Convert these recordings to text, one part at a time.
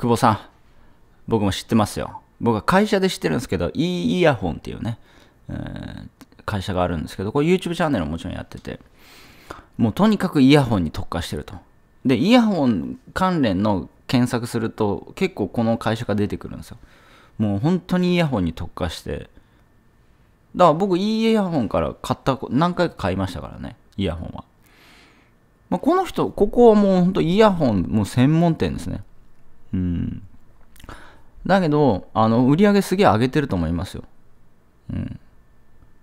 久保さん、僕も知ってますよ。僕は会社で知ってるんですけど、e イヤホンっていうね、えー、会社があるんですけど、これ YouTube チャンネルももちろんやってて、もうとにかくイヤホンに特化してると。で、イヤホン関連の検索すると、結構この会社が出てくるんですよ。もう本当にイヤホンに特化して、だから僕、いいイヤホンから買った、何回か買いましたからね、イヤホンは。まあ、この人、ここはもう本当イヤホン、もう専門店ですね。うん。だけど、あの、売り上げすげえ上げてると思いますよ。うん。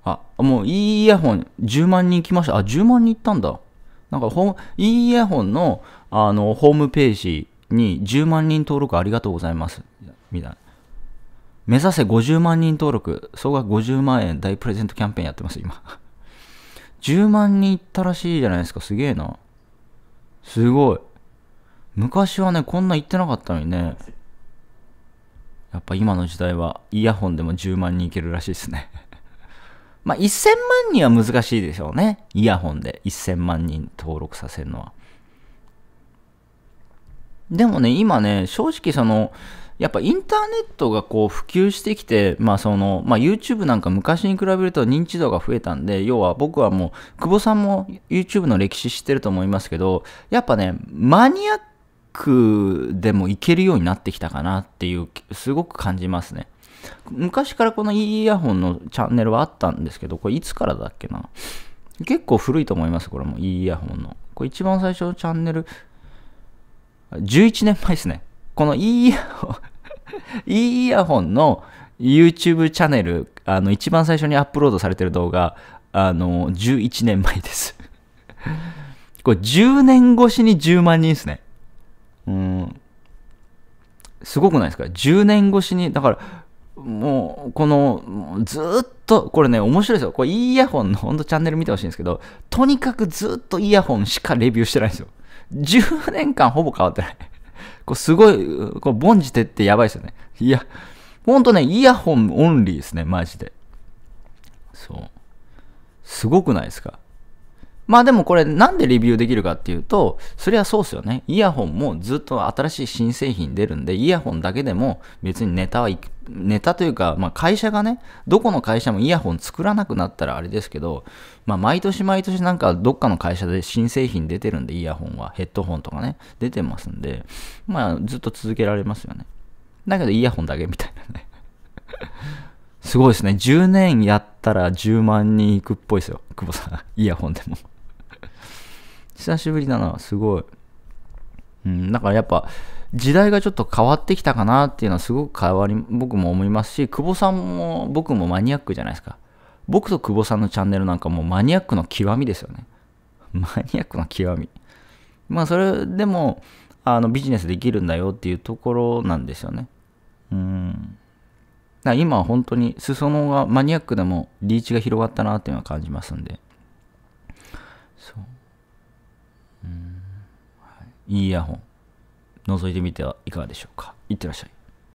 あ、もういいイヤホン10万人来ました。あ、10万人いったんだ。なんかホ、いいイヤホンの、あの、ホームページに10万人登録ありがとうございます。みたいな。目指せ50万人登録。総額50万円大プレゼントキャンペーンやってます、今。10 万人いったらしいじゃないですか。すげえな。すごい。昔はね、こんな言ってなかったのにね。やっぱ今の時代はイヤホンでも10万人いけるらしいですね まあ1000万人は難しいでしょうね。イヤホンで1000万人登録させるのは。でもね、今ね、正直その、やっぱインターネットがこう普及してきて、まあその、まあ YouTube なんか昔に比べると認知度が増えたんで、要は僕はもう、久保さんも YouTube の歴史知ってると思いますけど、やっぱね、マニアクでもいけるようになってきたかなっていう、すごく感じますね。昔からこのイヤホンのチャンネルはあったんですけど、これいつからだっけな。結構古いと思います、これも。イヤホンの。これ一番最初のチャンネル、11年前ですね。このイヤホン イヤホンの YouTube チャンネル、あの、一番最初にアップロードされてる動画、あの、11年前ですこれ10年越しに10万人ですね。うん、すごくないですか ?10 年越しに、だから、もう、この、ずっと、これね、面白いですよ。これ、イヤホンの、ほんとチャンネル見てほしいんですけど、とにかくずっとイヤホンしかレビューしてないんですよ。10年間ほぼ変わってない。これ、すごい、こう、凡事てってやばいですよね。いや、ほんとね、イヤホンオンリーですね、マジで。そう。すごくないですかまあでもこれなんでレビューできるかっていうと、そりゃそうっすよね。イヤホンもずっと新しい新製品出るんで、イヤホンだけでも別にネタはく、ネタというか、まあ会社がね、どこの会社もイヤホン作らなくなったらあれですけど、まあ毎年毎年なんかどっかの会社で新製品出てるんで、イヤホンは、ヘッドホンとかね、出てますんで、まあずっと続けられますよね。だけどイヤホンだけみたいなねすごいですね。10年やったら10万人いくっぽいですよ。久保さん。イヤホンでも久しぶりだな、すごい。うん、だからやっぱ、時代がちょっと変わってきたかなっていうのはすごく変わり、僕も思いますし、久保さんも僕もマニアックじゃないですか。僕と久保さんのチャンネルなんかもうマニアックの極みですよね。マニアックの極み。まあそれでも、あのビジネスできるんだよっていうところなんですよね。うん。だ今は本当に裾野がマニアックでもリーチが広がったなっていうのは感じますんで。そう。イヤホン覗いてみてはいかがでしょうかいってらっしゃい